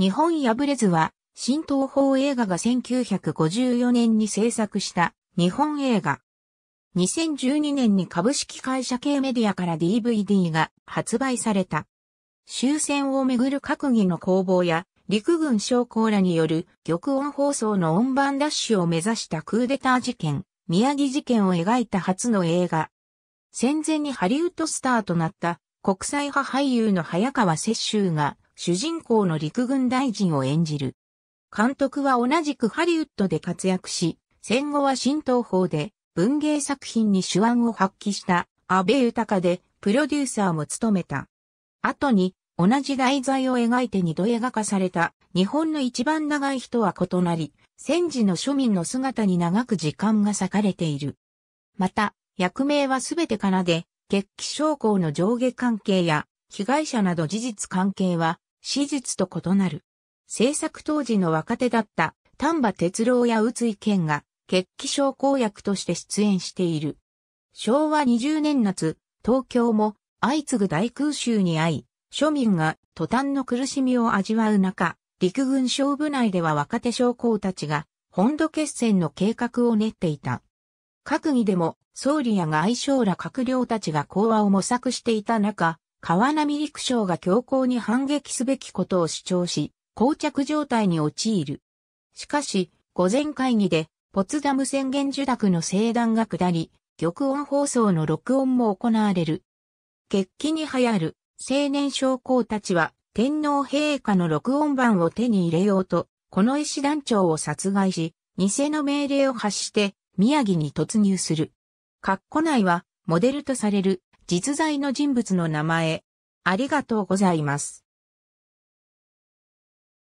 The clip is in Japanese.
日本破れずは、新東宝映画が1954年に制作した日本映画。2012年に株式会社系メディアから DVD が発売された。終戦をめぐる閣議の攻防や陸軍将校らによる玉音放送の音盤ッシュを目指したクーデター事件、宮城事件を描いた初の映画。戦前にハリウッドスターとなった国際派俳優の早川雪舟が主人公の陸軍大臣を演じる。監督は同じくハリウッドで活躍し、戦後は新東宝で文芸作品に手腕を発揮した安倍豊でプロデューサーも務めた。後に同じ題材を描いて二度映画化された日本の一番長い人は異なり、戦時の庶民の姿に長く時間が割かれている。また、役名はすべてかなで、決起将校の上下関係や被害者など事実関係は史実と異なる。制作当時の若手だった丹波哲郎や宇津井健が決起症候役として出演している。昭和20年夏、東京も相次ぐ大空襲に遭い、庶民が途端の苦しみを味わう中、陸軍勝部内では若手将校たちが本土決戦の計画を練っていた。閣議でも総理や外相ら閣僚たちが講和を模索していた中、川波陸将が強硬に反撃すべきことを主張し、膠着状態に陥る。しかし、午前会議で、ポツダム宣言受諾の聖断が下り、玉音放送の録音も行われる。決起に流行る青年将校たちは天皇陛下の録音版を手に入れようと、この石団長を殺害し、偽の命令を発して宮城に突入する。括弧内はモデルとされる実在の人物の名前。ありがとうございます。